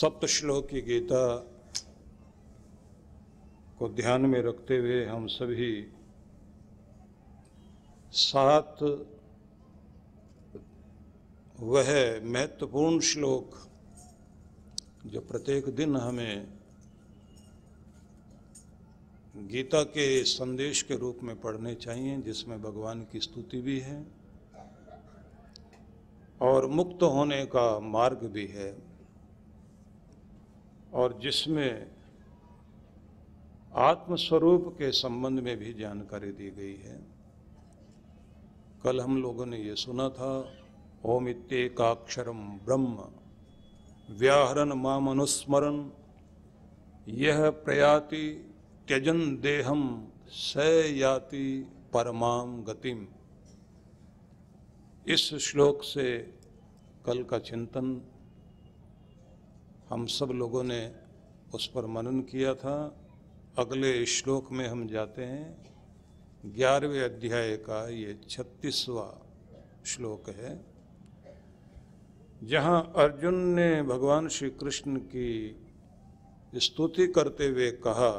सप्तश्लोक की गीता को ध्यान में रखते हुए हम सभी सात वह महत्वपूर्ण श्लोक जो प्रत्येक दिन हमें गीता के संदेश के रूप में पढ़ने चाहिए जिसमें भगवान की स्तुति भी है और मुक्त होने का मार्ग भी है और जिसमें आत्मस्वरूप के संबंध में भी जानकारी दी गई है कल हम लोगों ने ये सुना था ओम इत्येकाक्षरम ब्रह्म व्याहरण माम अनुस्मरण यह प्रयाति त्यजन देहम स याति परमाम गतिम इस श्लोक से कल का चिंतन हम सब लोगों ने उस पर मनन किया था अगले श्लोक में हम जाते हैं ग्यारहवें अध्याय का ये छत्तीसवा श्लोक है जहाँ अर्जुन ने भगवान श्री कृष्ण की स्तुति करते हुए कहा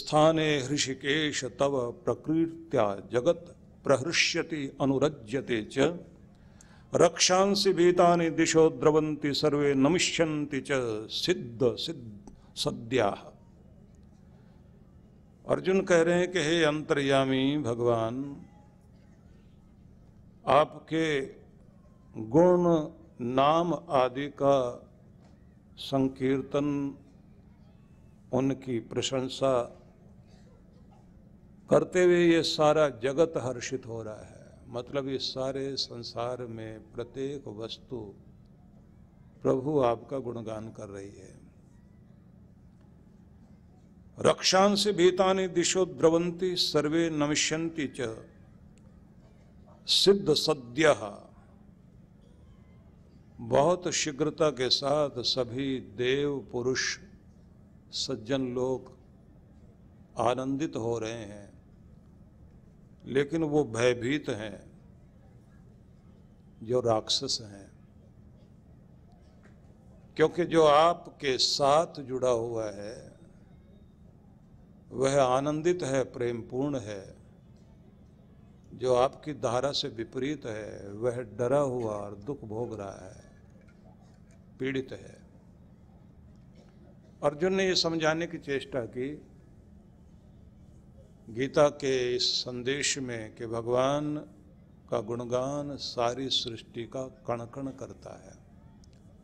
स्थाने हृषिकेश तव प्रकृत्या जगत प्रहृष्यति अनुरज्यते च रक्षांसी भीता दिशो द्रवंती सर्वे नमिष्य च सिद्ध सिद्ध सद्या अर्जुन कह रहे हैं कि हे अंतर्यामी भगवान आपके गुण नाम आदि का संकीर्तन उनकी प्रशंसा करते हुए ये सारा जगत हर्षित हो रहा है मतलब इस सारे संसार में प्रत्येक वस्तु प्रभु आपका गुणगान कर रही है रक्षां से भीतानि दिशो द्रवंती सर्वे नमिष्यन्ति च सिद्ध सद्य बहुत शीघ्रता के साथ सभी देव पुरुष सज्जन लोग आनंदित हो रहे हैं लेकिन वो भयभीत हैं जो राक्षस हैं क्योंकि जो आपके साथ जुड़ा हुआ है वह आनंदित है प्रेमपूर्ण है जो आपकी धारा से विपरीत है वह डरा हुआ और दुख भोग रहा है पीड़ित है अर्जुन ने यह समझाने की चेष्टा की गीता के इस संदेश में कि भगवान का गुणगान सारी सृष्टि का कण कण करता है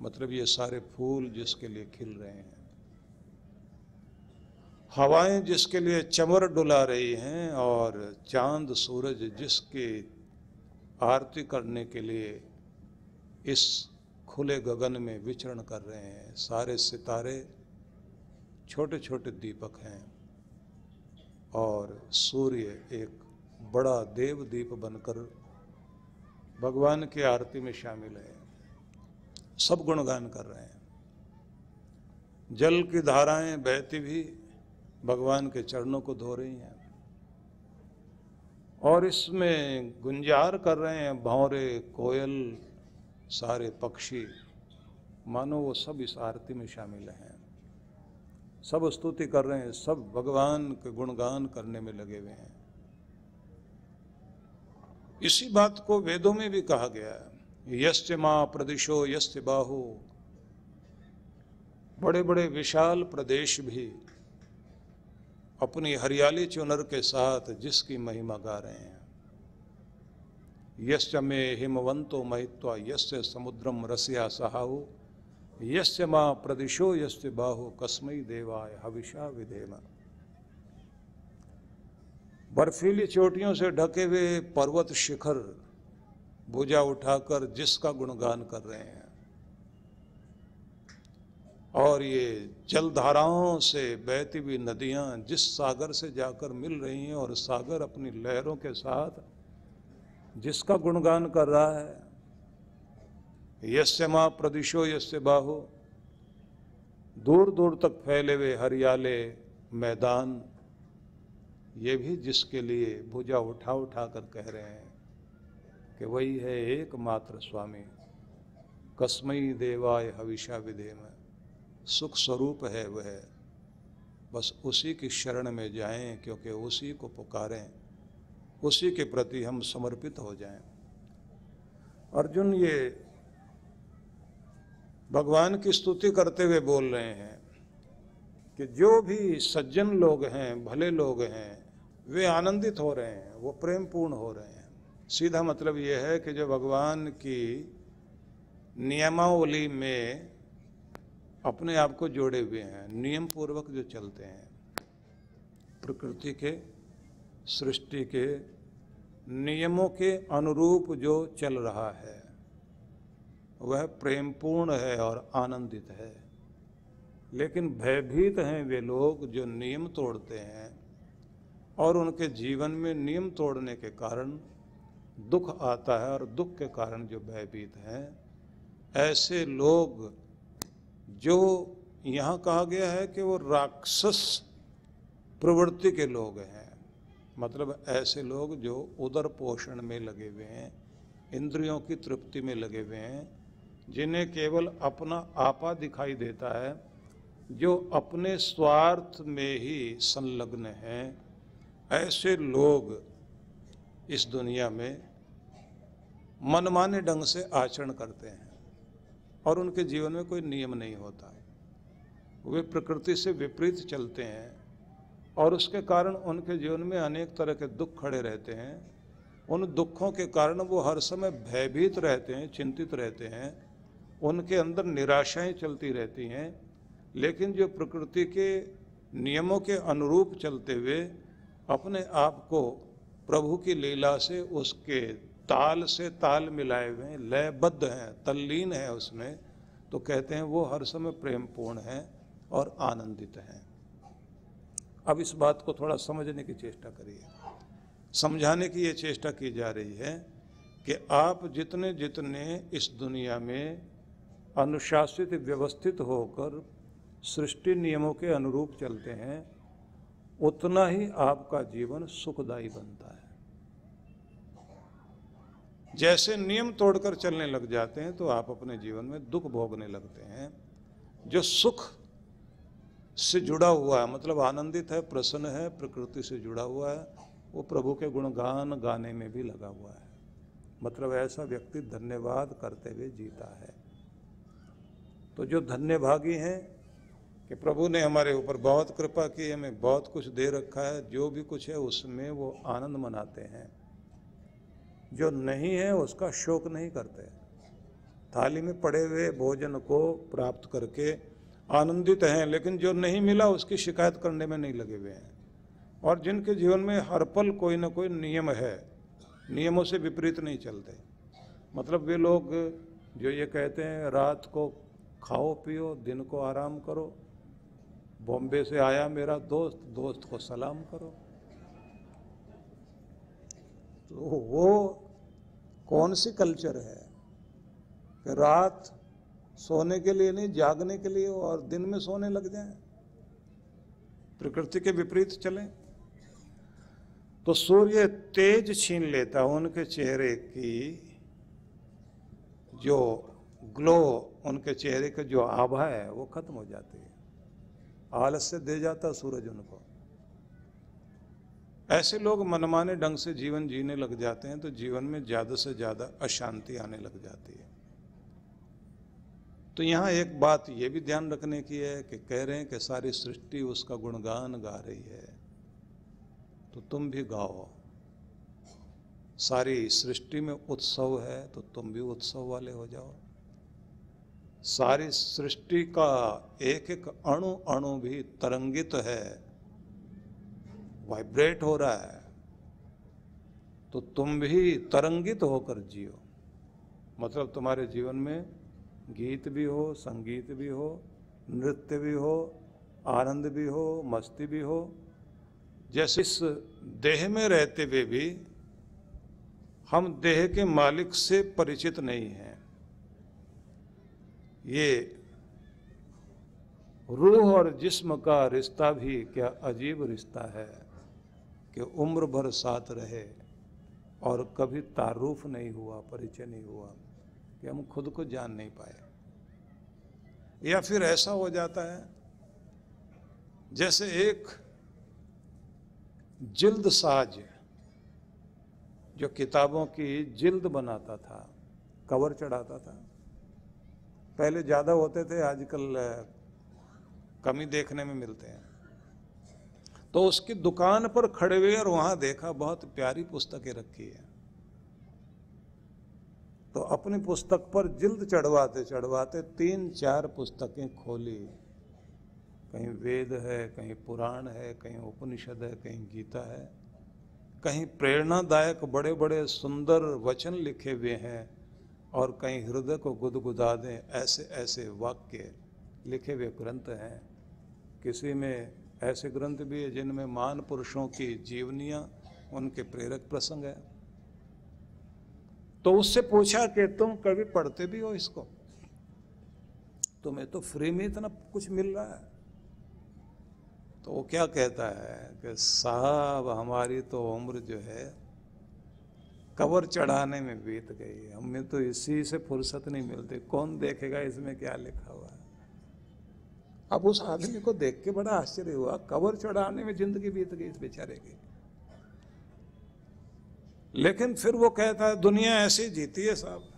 मतलब ये सारे फूल जिसके लिए खिल रहे हैं हवाएं जिसके लिए चमर डुला रही हैं और चांद सूरज जिसके आरती करने के लिए इस खुले गगन में विचरण कर रहे हैं सारे सितारे छोटे छोटे दीपक हैं और सूर्य एक बड़ा देव दीप बनकर भगवान की आरती में शामिल है सब गुणगान कर रहे हैं जल की धाराएं बहती भी भगवान के चरणों को धो रही हैं और इसमें गुंजार कर रहे हैं भौरे कोयल सारे पक्षी मानो वो सब इस आरती में शामिल हैं सब स्तुति कर रहे हैं सब भगवान के गुणगान करने में लगे हुए हैं इसी बात को वेदों में भी कहा गया है यश्च माँ प्रदेशो यश्च बाहु बड़े बड़े विशाल प्रदेश भी अपनी हरियाली चुनर के साथ जिसकी महिमा गा रहे हैं यश्च में हिमवंतो महित्वा यश्च समुद्रम रसिया सहाऊ यस्य माँ प्रदिशो यस्य बाहु कस्मै देवाय हविषा विधेम बर्फीली चोटियों से ढके हुए पर्वत शिखर भुजा उठाकर जिसका गुणगान कर रहे हैं और ये जलधाराओं से बहती हुई नदियां जिस सागर से जाकर मिल रही हैं और सागर अपनी लहरों के साथ जिसका गुणगान कर रहा है यस्य माँ प्रदिशो यस्य बाहो दूर दूर तक फैले हुए हरियाले मैदान ये भी जिसके लिए भुजा उठा उठा कर कह रहे हैं कि वही है एकमात्र स्वामी कस्मई देवाय हविषा विधेम सुख स्वरूप है वह बस उसी की शरण में जाएं क्योंकि उसी को पुकारें उसी के प्रति हम समर्पित हो जाएं अर्जुन ये भगवान की स्तुति करते हुए बोल रहे हैं कि जो भी सज्जन लोग हैं भले लोग हैं वे आनंदित हो रहे हैं वो प्रेम पूर्ण हो रहे हैं सीधा मतलब ये है कि जो भगवान की नियमावली में अपने आप को जोड़े हुए हैं नियम पूर्वक जो चलते हैं प्रकृति के सृष्टि के नियमों के अनुरूप जो चल रहा है वह प्रेमपूर्ण है और आनंदित है लेकिन भयभीत हैं वे लोग जो नियम तोड़ते हैं और उनके जीवन में नियम तोड़ने के कारण दुख आता है और दुख के कारण जो भयभीत हैं ऐसे लोग जो यहाँ कहा गया है कि वो राक्षस प्रवृत्ति के लोग हैं मतलब ऐसे लोग जो उदर पोषण में लगे हुए हैं इंद्रियों की तृप्ति में लगे हुए हैं जिन्हें केवल अपना आपा दिखाई देता है जो अपने स्वार्थ में ही संलग्न हैं ऐसे लोग इस दुनिया में मनमाने ढंग से आचरण करते हैं और उनके जीवन में कोई नियम नहीं होता वे प्रकृति से विपरीत चलते हैं और उसके कारण उनके जीवन में अनेक तरह के दुख खड़े रहते हैं उन दुखों के कारण वो हर समय भयभीत रहते हैं चिंतित रहते हैं उनके अंदर निराशाएं चलती रहती हैं लेकिन जो प्रकृति के नियमों के अनुरूप चलते हुए अपने आप को प्रभु की लीला से उसके ताल से ताल मिलाए हुए हैं लयबद्ध हैं तल्लीन है उसमें तो कहते हैं वो हर समय प्रेमपूर्ण हैं और आनंदित हैं अब इस बात को थोड़ा समझने की चेष्टा करिए समझाने की ये चेष्टा की जा रही है कि आप जितने जितने इस दुनिया में अनुशासित व्यवस्थित होकर सृष्टि नियमों के अनुरूप चलते हैं उतना ही आपका जीवन सुखदायी बनता है जैसे नियम तोड़कर चलने लग जाते हैं तो आप अपने जीवन में दुख भोगने लगते हैं जो सुख से जुड़ा हुआ है मतलब आनंदित है प्रसन्न है प्रकृति से जुड़ा हुआ है वो प्रभु के गुणगान गाने में भी लगा हुआ है मतलब ऐसा व्यक्ति धन्यवाद करते हुए जीता है तो जो धन्य भागी हैं कि प्रभु ने हमारे ऊपर बहुत कृपा की हमें बहुत कुछ दे रखा है जो भी कुछ है उसमें वो आनंद मनाते हैं जो नहीं है उसका शोक नहीं करते थाली में पड़े हुए भोजन को प्राप्त करके आनंदित हैं लेकिन जो नहीं मिला उसकी शिकायत करने में नहीं लगे हुए हैं और जिनके जीवन में हर पल कोई ना कोई नियम है नियमों से विपरीत नहीं चलते मतलब वे लोग जो ये कहते हैं रात को खाओ पियो दिन को आराम करो बॉम्बे से आया मेरा दोस्त दोस्त को सलाम करो तो वो कौन सी कल्चर है कि रात सोने के लिए नहीं जागने के लिए और दिन में सोने लग जाए प्रकृति के विपरीत चलें तो सूर्य तेज छीन लेता उनके चेहरे की जो ग्लो उनके चेहरे के जो आभा है वो खत्म हो जाती है आलस्य दे जाता सूरज उनको ऐसे लोग मनमाने ढंग से जीवन जीने लग जाते हैं तो जीवन में ज़्यादा से ज़्यादा अशांति आने लग जाती है तो यहाँ एक बात ये भी ध्यान रखने की है कि कह रहे हैं कि सारी सृष्टि उसका गुणगान गा रही है तो तुम भी गाओ सारी सृष्टि में उत्सव है तो तुम भी उत्सव वाले हो जाओ सारी सृष्टि का एक एक अणु अणु भी तरंगित है वाइब्रेट हो रहा है तो तुम भी तरंगित होकर जियो मतलब तुम्हारे जीवन में गीत भी हो संगीत भी हो नृत्य भी हो आनंद भी हो मस्ती भी हो जैसे इस देह में रहते हुए भी हम देह के मालिक से परिचित नहीं हैं ये रूह और जिस्म का रिश्ता भी क्या अजीब रिश्ता है कि उम्र भर साथ रहे और कभी तारुफ नहीं हुआ परिचय नहीं हुआ कि हम खुद को जान नहीं पाए या फिर ऐसा हो जाता है जैसे एक जिल्द साज जो किताबों की जिल्द बनाता था कवर चढ़ाता था पहले ज़्यादा होते थे आजकल कमी देखने में मिलते हैं तो उसकी दुकान पर खड़े हुए और वहाँ देखा बहुत प्यारी पुस्तकें रखी है तो अपनी पुस्तक पर जिल्द चढ़वाते चढ़वाते तीन चार पुस्तकें खोली कहीं वेद है कहीं पुराण है कहीं उपनिषद है कहीं गीता है कहीं प्रेरणादायक बड़े बड़े सुंदर वचन लिखे हुए हैं और कहीं हृदय को गुदगुदा दें ऐसे ऐसे वाक्य लिखे हुए ग्रंथ हैं किसी में ऐसे ग्रंथ भी है जिनमें मान पुरुषों की जीवनियाँ उनके प्रेरक प्रसंग है तो उससे पूछा कि तुम कभी पढ़ते भी हो इसको तुम्हें तो फ्री में इतना कुछ मिल रहा है तो वो क्या कहता है कि साहब हमारी तो उम्र जो है कवर चढ़ाने में बीत गई हमें तो इसी से फुर्सत नहीं मिलती कौन देखेगा इसमें क्या लिखा हुआ है अब उस आदमी को देख के बड़ा आश्चर्य हुआ कवर चढ़ाने में जिंदगी बीत गई इस बेचारे की लेकिन फिर वो कहता है दुनिया ऐसी जीती है साहब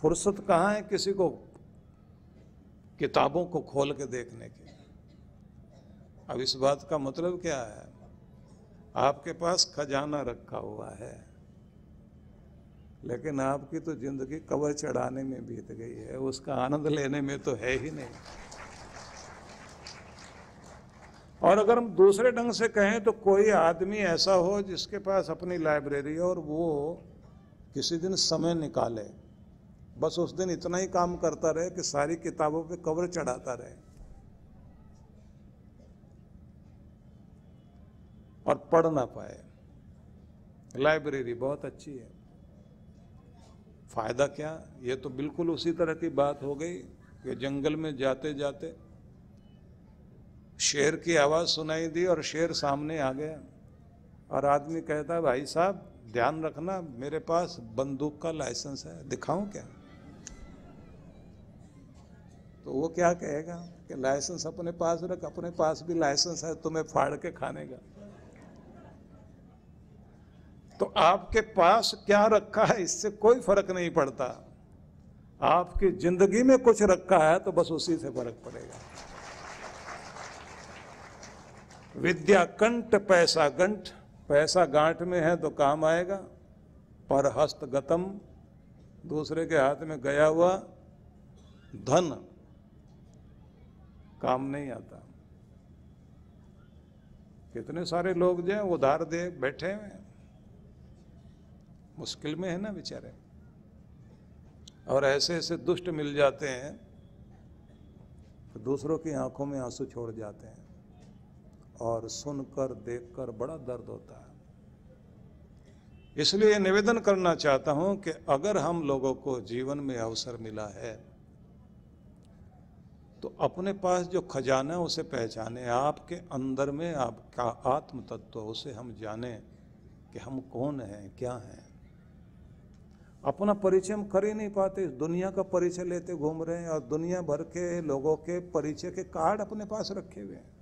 फुर्सत कहाँ है किसी को किताबों को खोल के देखने की अब इस बात का मतलब क्या है आपके पास खजाना रखा हुआ है लेकिन आपकी तो जिंदगी कवर चढ़ाने में बीत गई है उसका आनंद लेने में तो है ही नहीं और अगर हम दूसरे ढंग से कहें तो कोई आदमी ऐसा हो जिसके पास अपनी लाइब्रेरी हो और वो किसी दिन समय निकाले बस उस दिन इतना ही काम करता रहे कि सारी किताबों पे कवर चढ़ाता रहे और पढ़ ना पाए लाइब्रेरी बहुत अच्छी है फायदा क्या ये तो बिल्कुल उसी तरह की बात हो गई कि जंगल में जाते जाते शेर की आवाज़ सुनाई दी और शेर सामने आ गया और आदमी कहता भाई साहब ध्यान रखना मेरे पास बंदूक का लाइसेंस है दिखाऊं क्या तो वो क्या कहेगा कि लाइसेंस अपने पास रख अपने पास भी लाइसेंस है तुम्हें फाड़ के खाने का तो आपके पास क्या रखा है इससे कोई फर्क नहीं पड़ता आपकी जिंदगी में कुछ रखा है तो बस उसी से फर्क पड़ेगा विद्या कंठ पैसा गंठ पैसा गांठ में है तो काम आएगा पर हस्तगतम दूसरे के हाथ में गया हुआ धन काम नहीं आता कितने सारे लोग जो है उधार दे बैठे हुए हैं मुश्किल में है ना बेचारे और ऐसे ऐसे दुष्ट मिल जाते हैं तो दूसरों की आंखों में आंसू छोड़ जाते हैं और सुनकर देखकर बड़ा दर्द होता है इसलिए निवेदन करना चाहता हूं कि अगर हम लोगों को जीवन में अवसर मिला है तो अपने पास जो खजाना है उसे पहचाने आपके अंदर में आपका आत्म तत्व उसे हम जाने कि हम कौन हैं क्या हैं अपना परिचय हम कर ही नहीं पाते दुनिया का परिचय लेते घूम रहे हैं और दुनिया भर के लोगों के परिचय के कार्ड अपने पास रखे हुए हैं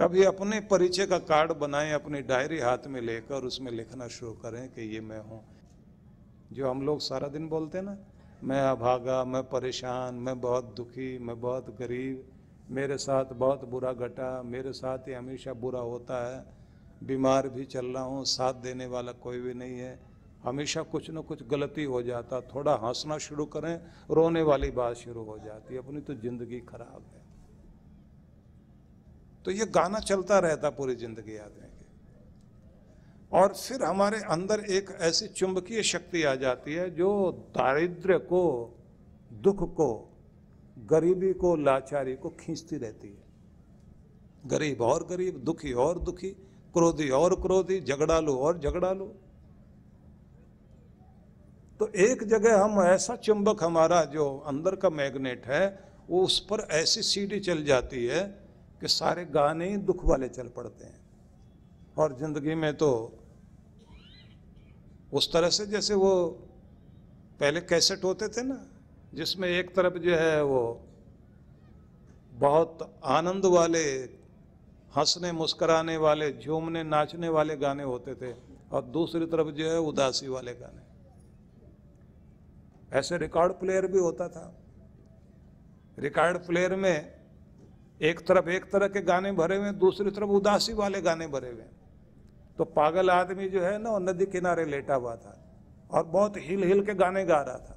कभी अपने परिचय का कार्ड बनाएं अपनी डायरी हाथ में लेकर उसमें लिखना शुरू करें कि ये मैं हूँ जो हम लोग सारा दिन बोलते हैं ना मैं अभागा मैं परेशान मैं बहुत दुखी मैं बहुत गरीब मेरे साथ बहुत बुरा घटा मेरे साथ ही हमेशा बुरा होता है बीमार भी चल रहा हूँ साथ देने वाला कोई भी नहीं है हमेशा कुछ ना कुछ गलती हो जाता थोड़ा हंसना शुरू करें रोने वाली बात शुरू हो जाती है अपनी तो जिंदगी खराब है तो ये गाना चलता रहता पूरी जिंदगी आदमी की और फिर हमारे अंदर एक ऐसी चुंबकीय शक्ति आ जाती है जो दारिद्र को दुख को गरीबी को लाचारी को खींचती रहती है गरीब और गरीब दुखी और दुखी क्रोधी और क्रोधी झगड़ालू और झगड़ालू तो एक जगह हम ऐसा चुंबक हमारा जो अंदर का मैग्नेट है वो उस पर ऐसी सीढ़ी चल जाती है कि सारे गाने ही दुख वाले चल पड़ते हैं और ज़िंदगी में तो उस तरह से जैसे वो पहले कैसेट होते थे ना जिसमें एक तरफ जो है वो बहुत आनंद वाले हंसने मुस्कराने वाले झूमने नाचने वाले गाने होते थे और दूसरी तरफ जो है उदासी वाले गाने ऐसे रिकॉर्ड प्लेयर भी होता था रिकॉर्ड प्लेयर में एक तरफ एक तरह के गाने भरे हुए दूसरी तरफ उदासी वाले गाने भरे हुए तो पागल आदमी जो है ना नदी किनारे लेटा हुआ था और बहुत हिल हिल के गाने गा रहा था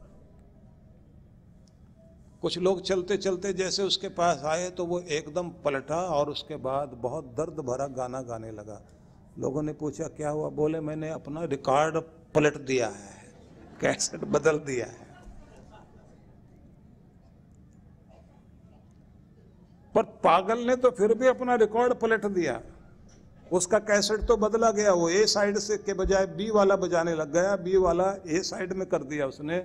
कुछ लोग चलते चलते जैसे उसके पास आए तो वो एकदम पलटा और उसके बाद बहुत दर्द भरा गाना गाने लगा लोगों ने पूछा क्या हुआ बोले मैंने अपना रिकॉर्ड पलट दिया है कैसेट बदल दिया है पर पागल ने तो फिर भी अपना रिकॉर्ड पलट दिया उसका कैसेट तो बदला गया वो ए साइड से के बजाय बी वाला बजाने लग गया बी वाला ए साइड में कर दिया उसने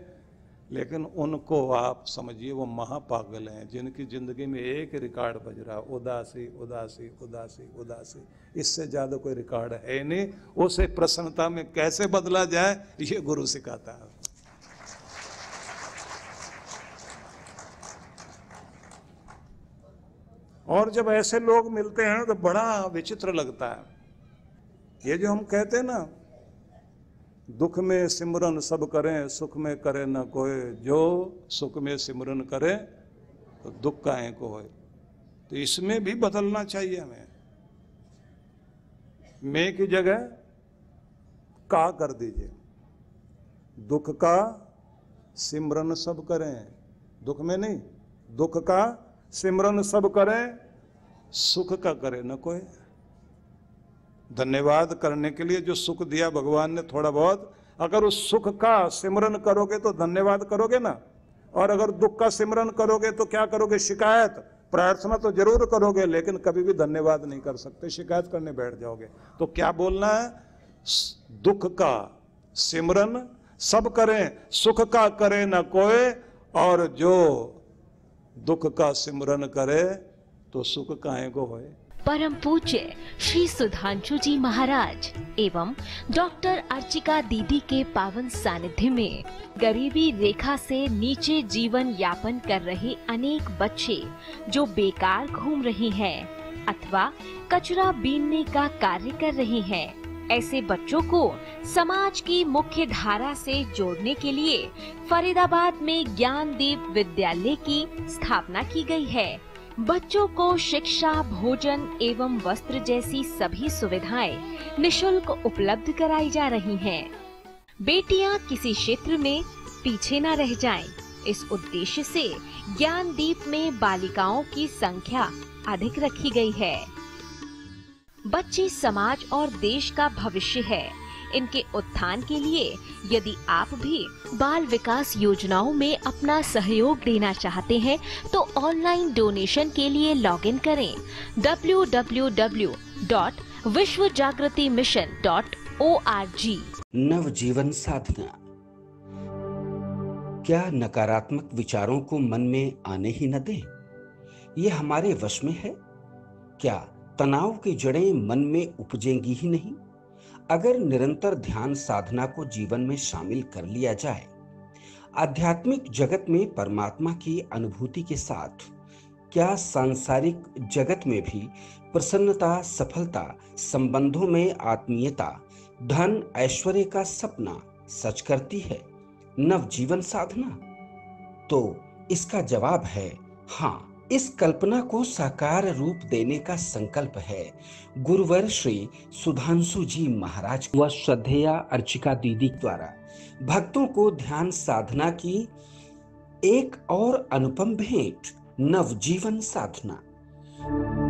लेकिन उनको आप समझिए वो महापागल हैं जिनकी ज़िंदगी में एक रिकॉर्ड बज रहा उदासी उदासी उदासी उदासी इससे ज़्यादा कोई रिकॉर्ड है नहीं उसे प्रसन्नता में कैसे बदला जाए ये गुरु सिखाता है और जब ऐसे लोग मिलते हैं तो बड़ा विचित्र लगता है ये जो हम कहते हैं ना दुख में सिमरन सब करें सुख में करे न कोय जो सुख में सिमरन करे तो दुख काहे को होए तो इसमें भी बदलना चाहिए हमें मैं की जगह का कर दीजिए दुख का सिमरन सब करें दुख में नहीं दुख का सिमरन सब करें सुख का करे न कोई धन्यवाद करने के लिए जो सुख दिया भगवान ने थोड़ा बहुत अगर उस सुख का सिमरन करोगे तो धन्यवाद करोगे ना और अगर दुख का सिमरन करोगे तो क्या करोगे शिकायत प्रार्थना तो जरूर करोगे लेकिन कभी भी धन्यवाद नहीं कर सकते शिकायत करने बैठ जाओगे तो क्या बोलना है दुख का सिमरन सब करें सुख का करे ना कोई और जो दुख का सिमरन करे तो सुख काहे को होए परम पूज्य श्री सुधांशु जी महाराज एवं डॉक्टर अर्चिका दीदी के पावन सानिध्य में गरीबी रेखा से नीचे जीवन यापन कर रहे अनेक बच्चे जो बेकार घूम रहे हैं अथवा कचरा बीनने का कार्य कर रहे हैं ऐसे बच्चों को समाज की मुख्य धारा से जोड़ने के लिए फरीदाबाद में ज्ञानदीप विद्यालय की स्थापना की गई है बच्चों को शिक्षा भोजन एवं वस्त्र जैसी सभी सुविधाएं निशुल्क उपलब्ध कराई जा रही हैं। बेटियां किसी क्षेत्र में पीछे न रह जाएं। इस उद्देश्य से ज्ञानदीप में बालिकाओं की संख्या अधिक रखी गई है बच्चे समाज और देश का भविष्य है इनके उत्थान के लिए यदि आप भी बाल विकास योजनाओं में अपना सहयोग देना चाहते हैं तो ऑनलाइन डोनेशन के लिए लॉगिन करें www.vishwajagratimission.org नवजीवन साधना क्या नकारात्मक विचारों को मन में आने ही न दें ये हमारे वश में है क्या तनाव की जड़ें मन में उपजेंगी ही नहीं अगर निरंतर ध्यान साधना को जीवन में शामिल कर लिया जाए आध्यात्मिक जगत में परमात्मा की अनुभूति के साथ क्या सांसारिक जगत में भी प्रसन्नता सफलता संबंधों में आत्मीयता धन ऐश्वर्य का सपना सच करती है नवजीवन साधना तो इसका जवाब है हाँ इस कल्पना को साकार रूप देने का संकल्प है गुरुवर श्री सुधांशु जी महाराज व श्रद्धेया अर्चिका दीदी द्वारा भक्तों को ध्यान साधना की एक और अनुपम भेंट नवजीवन साधना